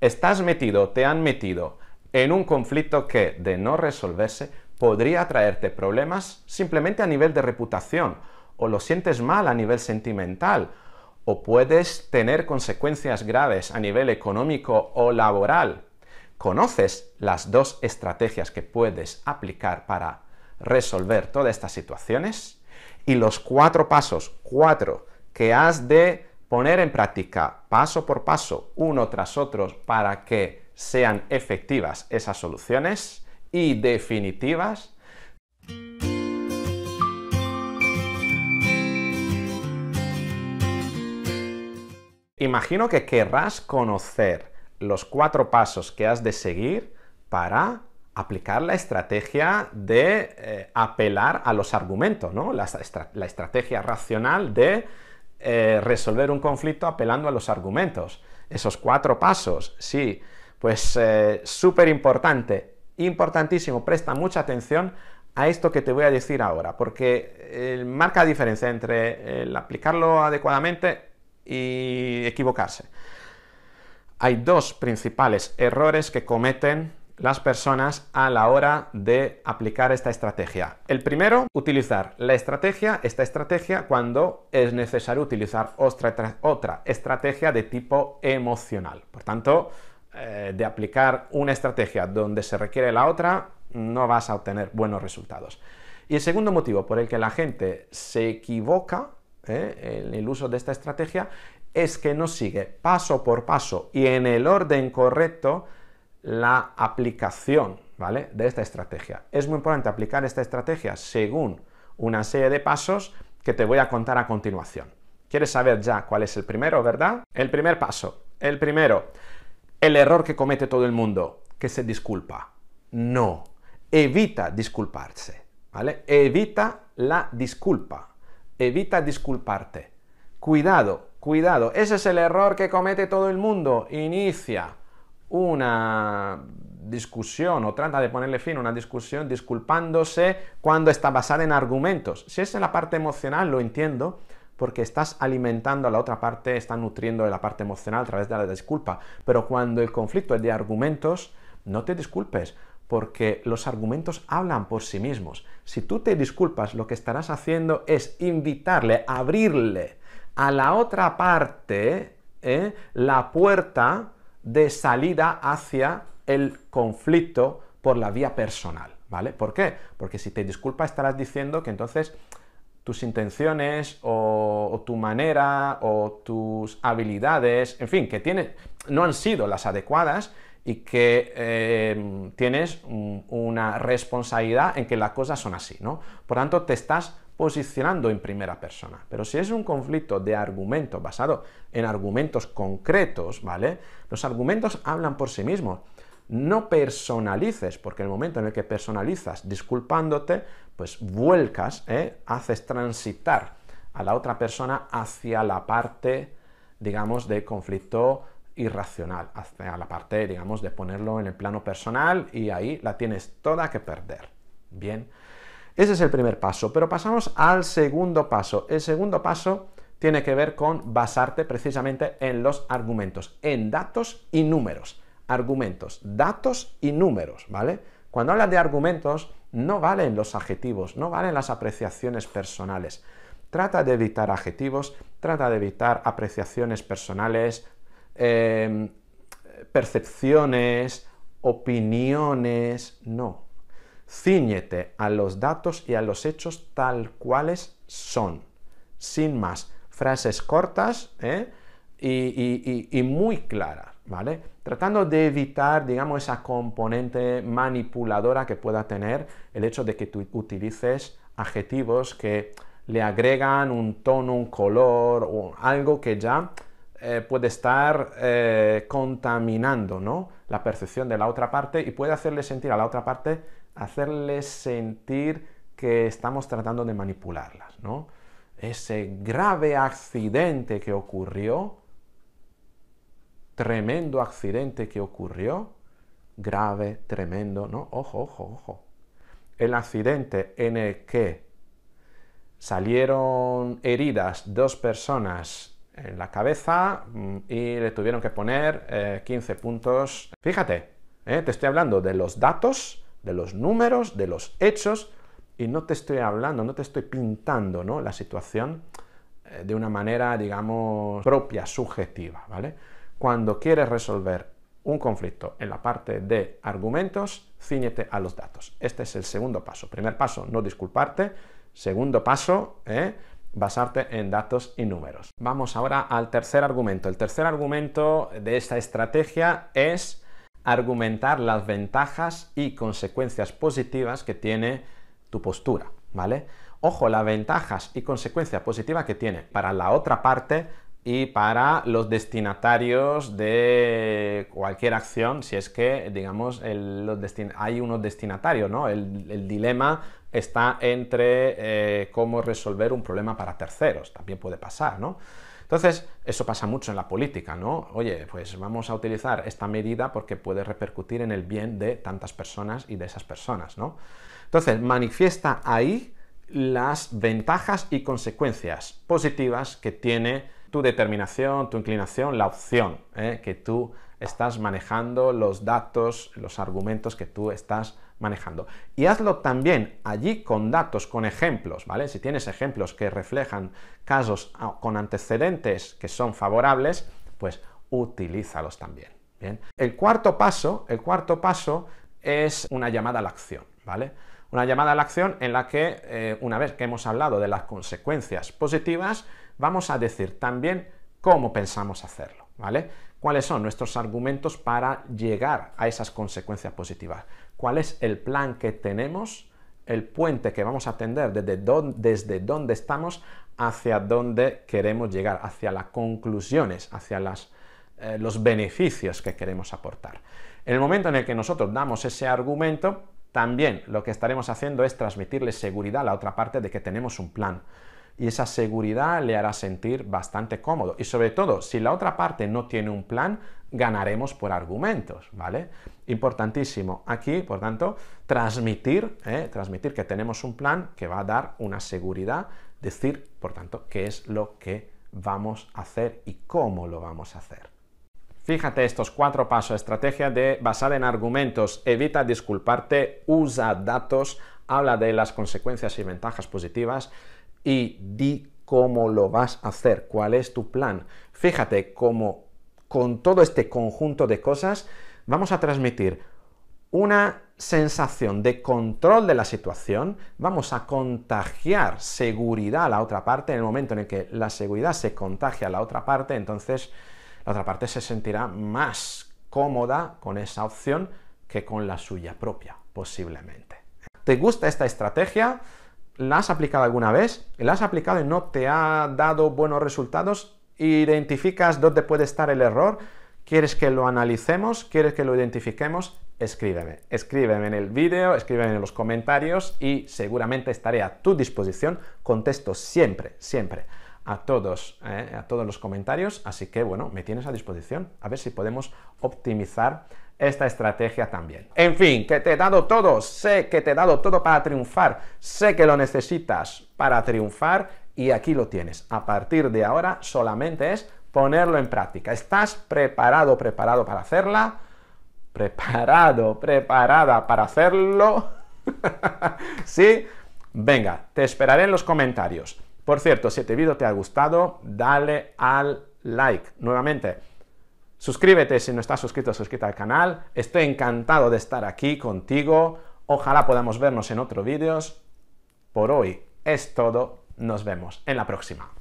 Estás metido, te han metido en un conflicto que, de no resolverse, podría traerte problemas simplemente a nivel de reputación, o lo sientes mal a nivel sentimental, o puedes tener consecuencias graves a nivel económico o laboral. ¿Conoces las dos estrategias que puedes aplicar para resolver todas estas situaciones? Y los cuatro pasos, cuatro, que has de poner en práctica paso por paso, uno tras otro, para que sean efectivas esas soluciones y definitivas. Imagino que querrás conocer los cuatro pasos que has de seguir para aplicar la estrategia de eh, apelar a los argumentos, ¿no? la estrategia racional de eh, resolver un conflicto apelando a los argumentos. Esos cuatro pasos, sí, pues eh, súper importante, importantísimo, presta mucha atención a esto que te voy a decir ahora, porque eh, marca la diferencia entre el aplicarlo adecuadamente y equivocarse. Hay dos principales errores que cometen las personas a la hora de aplicar esta estrategia. El primero, utilizar la estrategia, esta estrategia cuando es necesario utilizar otra, otra estrategia de tipo emocional. Por tanto, eh, de aplicar una estrategia donde se requiere la otra, no vas a obtener buenos resultados. Y el segundo motivo por el que la gente se equivoca eh, en el uso de esta estrategia es que no sigue paso por paso y en el orden correcto la aplicación ¿vale? de esta estrategia. Es muy importante aplicar esta estrategia según una serie de pasos que te voy a contar a continuación. ¿Quieres saber ya cuál es el primero, verdad? El primer paso. El primero, el error que comete todo el mundo, que se disculpa. No, evita disculparse, ¿vale? Evita la disculpa, evita disculparte. Cuidado, cuidado, ese es el error que comete todo el mundo. Inicia una discusión o trata de ponerle fin a una discusión disculpándose cuando está basada en argumentos. Si es en la parte emocional, lo entiendo, porque estás alimentando a la otra parte, estás nutriendo de la parte emocional a través de la disculpa. Pero cuando el conflicto es de argumentos, no te disculpes, porque los argumentos hablan por sí mismos. Si tú te disculpas, lo que estarás haciendo es invitarle, abrirle a la otra parte ¿eh? la puerta de salida hacia el conflicto por la vía personal, ¿vale? ¿Por qué? Porque si te disculpas estarás diciendo que entonces tus intenciones o, tu manera o tus habilidades, en fin, que no han sido las adecuadas y que eh, tienes una responsabilidad en que las cosas son así, ¿no? Por tanto, te estás posicionando en primera persona. Pero si es un conflicto de argumentos basado en argumentos concretos, ¿vale? Los argumentos hablan por sí mismos. No personalices, porque el momento en el que personalizas disculpándote, pues vuelcas, ¿eh? haces transitar a la otra persona hacia la parte, digamos, de conflicto irracional, hacia la parte, digamos, de ponerlo en el plano personal y ahí la tienes toda que perder. Bien. Ese es el primer paso, pero pasamos al segundo paso. El segundo paso tiene que ver con basarte precisamente en los argumentos, en datos y números. Argumentos, datos y números, ¿vale? Cuando hablas de argumentos, no valen los adjetivos, no valen las apreciaciones personales. Trata de evitar adjetivos, trata de evitar apreciaciones personales, em, percepciones, opiniones, no, Cíñete a los datos y a los hechos tal cuales son, sin más. Frases cortas ¿eh? y, muy claras, ¿vale? Tratando de evitar, digamos, esa componente manipuladora que pueda tener el hecho de que tú utilices adjetivos que le agregan un tono, un color o algo que ya eh, puede estar eh, contaminando ¿no? la percepción de la otra parte y puede hacerle sentir a la otra parte hacerles sentir que estamos tratando de manipularlas, ¿no? Ese grave accidente que ocurrió, tremendo accidente que ocurrió, grave, tremendo, ¿no? Ojo, ojo, ojo. El accidente en el que salieron heridas dos personas en la cabeza mm, y le tuvieron que poner 15 eh, puntos. Fíjate, ¿eh? te estoy hablando de los datos de los números, de los hechos, y no te estoy hablando, no te estoy pintando ¿no? la situación eh, de una manera, digamos, propia, subjetiva, ¿vale? Cuando quieres resolver un conflicto en la parte de argumentos, ciñete a los datos. Este es el segundo paso. Primer paso, no disculparte. Segundo paso, ¿eh? basarte en datos y números. Vamos ahora al tercer argumento. El tercer argumento de esta estrategia es argumentar las ventajas y consecuencias positivas que tiene tu postura, ¿vale? Ojo, las ventajas y consecuencias positivas que tiene para la otra parte y para los destinatarios de cualquier acción, si es que, digamos, hay unos destinatarios, ¿no? El, dilema está entre eh, cómo resolver un problema para terceros, también puede pasar, ¿no? Entonces, eso pasa mucho en la política, ¿no? Oye, pues vamos a utilizar esta medida porque puede repercutir en el bien de tantas personas y de esas personas, ¿no? Entonces, manifiesta ahí las ventajas y consecuencias positivas que tiene tu determinación, tu inclinación, la opción ¿eh? que tú estás manejando, los datos, los argumentos que tú estás manejando. Y hazlo también allí con datos, con ejemplos, ¿vale? Si tienes ejemplos que reflejan casos ah, con antecedentes que son favorables, pues utilízalos también. ¿bien? El cuarto paso, el cuarto paso es una llamada a la acción, ¿vale? Una llamada a la acción en la que, eh, una vez que hemos hablado de las consecuencias positivas, vamos a decir también cómo pensamos hacerlo. ¿Cuáles son nuestros argumentos para llegar a esas consecuencias positivas? ¿Cuál es el plan que tenemos? El puente que vamos a tender desde, dónde, estamos hacia dónde queremos llegar, hacia las conclusiones, hacia eh, los beneficios que queremos aportar. En el momento en el que nosotros damos ese argumento, también lo que estaremos haciendo es transmitirle seguridad a la otra parte de que tenemos un plan y esa seguridad le hará sentir bastante cómodo. Y sobre todo, si la otra parte no tiene un plan, ganaremos por argumentos, ¿vale? Importantísimo. Aquí, por tanto, transmitir, ¿eh? transmitir que tenemos un plan que va a dar una seguridad, decir, por tanto, qué es lo que vamos a hacer y cómo lo vamos a hacer. Fíjate estos cuatro pasos, estrategia de basada en argumentos, evita disculparte, usa datos, habla de las consecuencias y ventajas positivas, y di cómo lo vas a hacer, cuál es tu plan. Fíjate cómo con todo este conjunto de cosas vamos a transmitir una sensación de control de la situación, vamos a contagiar seguridad a la otra parte, en el momento en el que la seguridad se contagia a la otra parte, entonces la otra parte se sentirá más cómoda con esa opción que con la suya propia, posiblemente. ¿Te gusta esta estrategia? la has aplicado alguna vez, la has aplicado y no te ha dado buenos resultados, identificas dónde puede estar el error, quieres que lo analicemos, quieres que lo identifiquemos, escríbeme. Escríbeme en el vídeo, escríbeme en los comentarios y seguramente estaré a tu disposición. Contesto siempre, siempre a todos, eh, a todos los comentarios, así que bueno, me tienes a disposición, a ver si podemos optimizar esta estrategia también. En fin, que te he dado todo, sé que te he dado todo para triunfar, sé que lo necesitas para triunfar y aquí lo tienes. A partir de ahora solamente es ponerlo en práctica. ¿Estás preparado, preparado para hacerla? ¿Preparado, preparada para hacerlo? ¿Sí? Venga, te esperaré en los comentarios. Por cierto, si este vídeo te ha gustado, dale al like. Nuevamente, suscríbete si no estás suscrito, suscríbete al canal. Estoy encantado de estar aquí contigo. Ojalá podamos vernos en otros vídeos. Por hoy es todo. Nos vemos en la próxima.